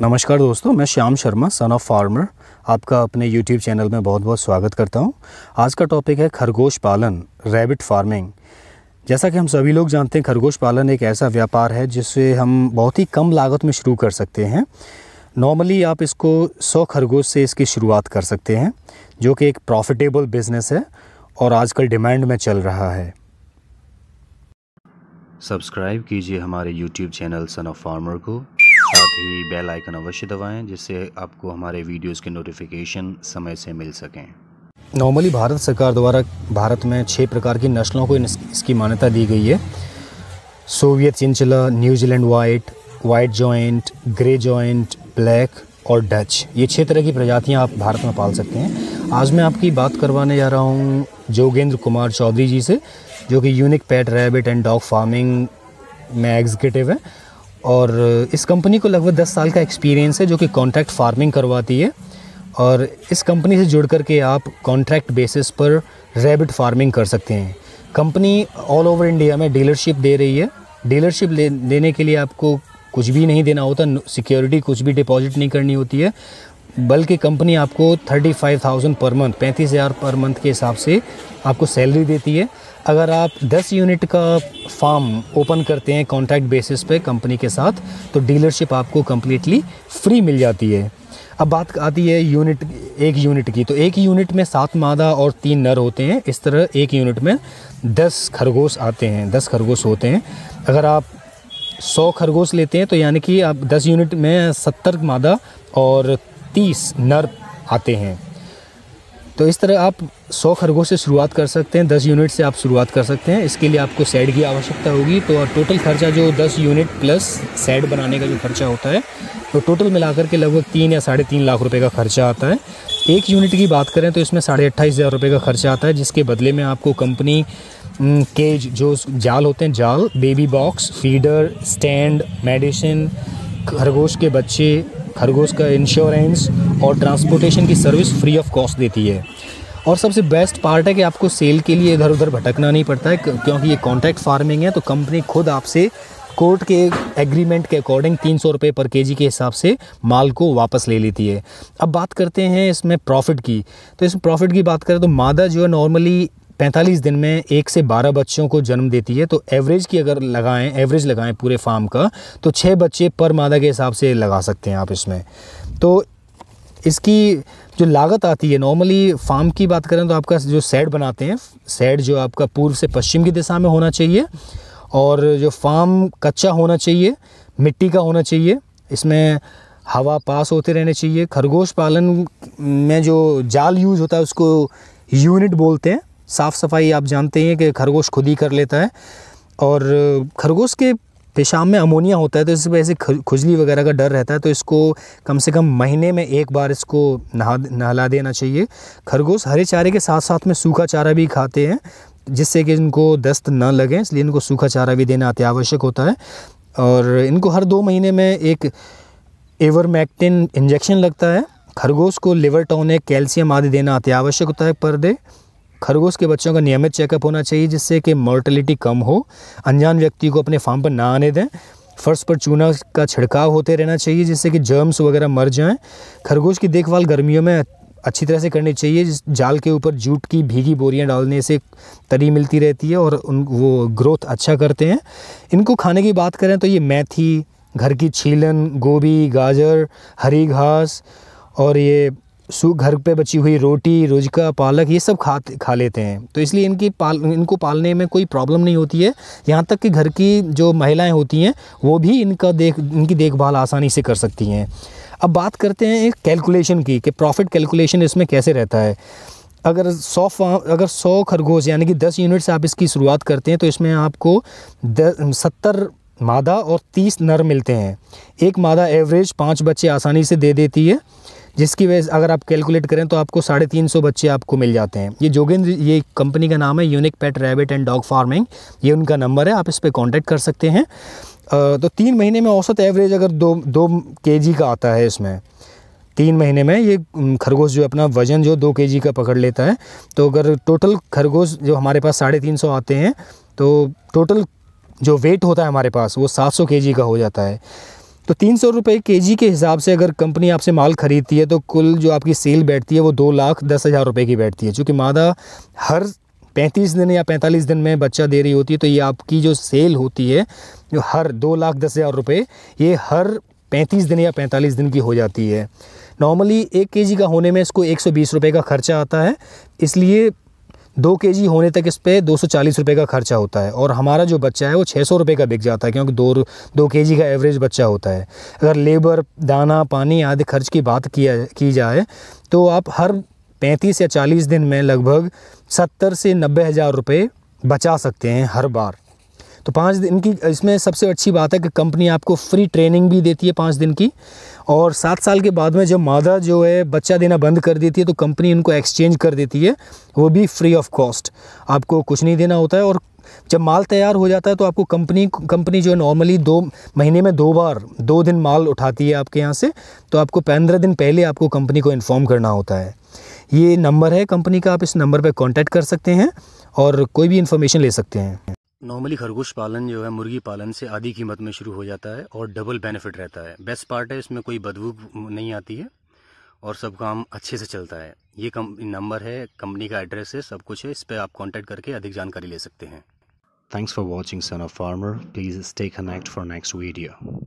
नमस्कार दोस्तों मैं Shyam Sharma son of farmer आपका अपने YouTube चैनल में बहुत बहुत स्वागत करता हूं। आज का टॉपिक है खरगोश पालन रैबिट फार्मिंग जैसा कि हम सभी लोग जानते हैं खरगोश पालन एक ऐसा व्यापार है जिसे हम बहुत ही कम लागत में शुरू कर सकते हैं नॉर्मली आप इसको 100 खरगोश से इसकी शुरुआत कर सकते हैं जो कि एक प्रॉफिटेबल बिजनेस है और आजकल डिमांड में चल रहा है सब्सक्राइब कीजिए हमारे YouTube channel son of farmer को साथ ही बेल आइकन अवश्य दबाएं जिससे आपको हमारे वीडियोस के नोटिफिकेशन समय से मिल सकें नॉर्मली भारत सरकार द्वारा भारत में छः प्रकार की नस्लों को इसकी मान्यता दी गई है Soviet chinchilla New Zealand white white giant grey giant black और डच ये छः तरह की प्रजातियाँ आप भारत में पाल सकते हैं आज मैं आपकी बात करवाने जा रहा हूँ जोगेंद्र कुमार चौधरी जी से जो कि unique pet rabbit and dog farming में एग्जीक्यूटिव है और इस कंपनी को लगभग दस साल का एक्सपीरियंस है जो कि कॉन्ट्रैक्ट फार्मिंग करवाती है और इस कंपनी से जुड़ कर के आप कॉन्ट्रैक्ट बेसिस पर रैबिट फार्मिंग कर सकते हैं कंपनी ऑल ओवर इंडिया में डीलरशिप दे रही है डीलरशिप देने लेने के लिए आपको कुछ भी नहीं देना होता सिक्योरिटी कुछ भी डिपॉजिट नहीं करनी होती है बल्कि कंपनी आपको thirty five thousand per month पैंतीस हज़ार पर मंथ के हिसाब से आपको सैलरी देती है अगर आप 10 यूनिट का फार्म ओपन करते हैं कॉन्ट्रैक्ट बेसिस पे कंपनी के साथ तो डीलरशिप आपको कम्प्लीटली फ्री मिल जाती है अब बात आती है यूनिट एक यूनिट की तो एक यूनिट में सात मादा और तीन नर होते हैं इस तरह एक यूनिट में दस खरगोश आते हैं दस खरगोश होते हैं अगर आप सौ खरगोश लेते हैं तो यानी कि आप दस यूनिट में सत्तर मादा और तीस नर आते हैं तो इस तरह आप 100 खरगोश से शुरुआत कर सकते हैं 10 यूनिट से आप शुरुआत कर सकते हैं इसके लिए आपको सेड की आवश्यकता होगी तो और टोटल खर्चा जो 10 यूनिट प्लस सेड बनाने का जो खर्चा होता है तो टोटल मिलाकर के लगभग तीन या साढ़े तीन लाख रुपये का खर्चा आता है एक यूनिट की बात करें तो इसमें साढ़े अट्ठाईस हज़ार रुपये का खर्चा आता है जिसके बदले में आपको कंपनी के जो जाल होते हैं जाल baby box feeder stand medicine खरगोश के बच्चे खरगोश का इंश्योरेंस और ट्रांसपोर्टेशन की सर्विस फ्री ऑफ कॉस्ट देती है और सबसे बेस्ट पार्ट है कि आपको सेल के लिए इधर उधर भटकना नहीं पड़ता है क्योंकि ये कॉन्ट्रैक्ट फार्मिंग है तो कंपनी खुद आपसे कोर्ट के एग्रीमेंट के अकॉर्डिंग तीन सौ रुपये पर केजी के हिसाब से माल को वापस ले लेती है अब बात करते हैं इसमें प्रॉफिट की तो इसमें प्रॉफिट की बात करें तो मादा जो है नॉर्मली पैंतालीस दिन में एक से बारह बच्चों को जन्म देती है तो एवरेज की अगर लगाएं एवरेज लगाएं पूरे फार्म का तो छः बच्चे पर मादा के हिसाब से लगा सकते हैं आप इसमें तो इसकी जो लागत आती है नॉर्मली फार्म की बात करें तो आपका जो सैड बनाते हैं सैड जो आपका पूर्व से पश्चिम की दिशा में होना चाहिए और जो फार्म कच्चा होना चाहिए मिट्टी का होना चाहिए इसमें हवा पास होते रहने चाहिए खरगोश पालन में जो जाल यूज़ होता है उसको यूनिट बोलते हैं साफ़ सफाई आप जानते हैं कि खरगोश खुद ही कर लेता है और खरगोश के पेशाब में अमोनिया होता है तो इस वजह से खुजली वगैरह का डर रहता है तो इसको कम से कम महीने में एक बार इसको नहा नहला देना चाहिए खरगोश हरे चारे के साथ साथ में सूखा चारा भी खाते हैं जिससे कि इनको दस्त ना लगे इसलिए इनको सूखा चारा भी देना अति आवश्यक होता है और इनको हर दो महीने में एक एवरमैक्टिन इंजेक्शन लगता है खरगोश को लिवर टॉनिक कैल्शियम आदि देना अति आवश्यक होता है पर डे खरगोश के बच्चों का नियमित चेकअप होना चाहिए जिससे कि मोर्टलिटी कम हो अनजान व्यक्ति को अपने फार्म पर ना आने दें फर्श पर चूना का छिड़काव होते रहना चाहिए जिससे कि जर्म्स वगैरह मर जाएं खरगोश की देखभाल गर्मियों में अच्छी तरह से करनी चाहिए जिस जाल के ऊपर जूट की भीगी बोरियां डालने से तरी मिलती रहती है और उन वो ग्रोथ अच्छा करते हैं इनको खाने की बात करें तो ये मैथी घर की छीलन गोभी गाजर हरी घास और ये सू घर पे बची हुई रोटी रोजका पालक ये सब खा खा लेते हैं तो इसलिए इनकी पाल इनको पालने में कोई प्रॉब्लम नहीं होती है यहाँ तक कि घर की जो महिलाएं होती हैं वो भी इनका देख इनकी देखभाल आसानी से कर सकती हैं अब बात करते हैं एक कैलकुलेशन की कि प्रॉफिट कैलकुलेशन इसमें कैसे रहता है अगर सौ अगर सौ खरगोश यानी कि दस यूनिट से आप इसकी शुरुआत करते हैं तो इसमें आपको सत्तर मादा और तीस नर मिलते हैं एक मादा एवरेज पाँच बच्चे आसानी से दे देती है जिसकी वजह अगर आप कैलकुलेट करें तो आपको साढ़े तीन सौ बच्चे आपको मिल जाते हैं ये जोगेंद्र ये कंपनी का नाम है unique pet rabbit and dog farming ये उनका नंबर है आप इस पर कॉन्टैक्ट कर सकते हैं तो तीन महीने में औसत एवरेज अगर दो दो के का आता है इसमें तीन महीने में ये खरगोश जो अपना वज़न जो दो के का पकड़ लेता है तो अगर टोटल खरगोश जो हमारे पास साढ़े तीन सौ आते हैं तो टोटल जो वेट होता है हमारे पास वो सात सौ के का हो जाता है तो तीन सौ रुपये के जी के हिसाब से अगर कंपनी आपसे माल ख़रीदती है तो कुल जो आपकी सेल बैठती है वो दो लाख दस हज़ार रुपये की बैठती है चूँकि मादा हर पैंतीस दिन या पैंतालीस दिन में बच्चा दे रही होती है तो ये आपकी जो सेल होती है जो हर दो लाख दस हज़ार रुपये ये हर पैंतीस दिन या पैंतालीस दिन की हो जाती है नॉर्मली एक जी का होने में इसको एक सौ बीस रुपये का खर्चा आता है इसलिए दो के जी होने तक इस पर दो सौ चालीस रुपये का खर्चा होता है और हमारा जो बच्चा है वो छः सौ रुपये का बिक जाता है क्योंकि दो दो के जी का एवरेज बच्चा होता है अगर लेबर दाना पानी आदि खर्च की बात किया की जाए तो आप हर पैंतीस या चालीस दिन में लगभग सत्तर से नब्बे हज़ार रुपये बचा सकते हैं हर बार तो पाँच दिन की इसमें सबसे अच्छी बात है कि कंपनी आपको फ्री ट्रेनिंग भी देती है पाँच दिन की और सात साल के बाद में जब मादा जो है बच्चा देना बंद कर देती है तो कंपनी उनको एक्सचेंज कर देती है वो भी फ्री ऑफ कॉस्ट आपको कुछ नहीं देना होता है और जब माल तैयार हो जाता है तो आपको कंपनी कंपनी जो है नॉर्मली दो महीने में दो बार दो दिन माल उठाती है आपके यहाँ से तो आपको पंद्रह दिन पहले आपको कंपनी को इन्फॉर्म करना होता है ये नंबर है कंपनी का आप इस नंबर पर कॉन्टैक्ट कर सकते हैं और कोई भी इन्फॉर्मेशन ले सकते हैं नॉर्मली खरगोश पालन जो है मुर्गी पालन से आधी कीमत में शुरू हो जाता है और डबल बेनिफिट रहता है बेस्ट पार्ट है इसमें कोई बदबू नहीं आती है और सब काम अच्छे से चलता है ये कम नंबर है कंपनी का एड्रेस है सब कुछ है इस पर आप कॉन्टैक्ट करके अधिक जानकारी ले सकते हैं thanks for watching son of farmer please stay connect for next video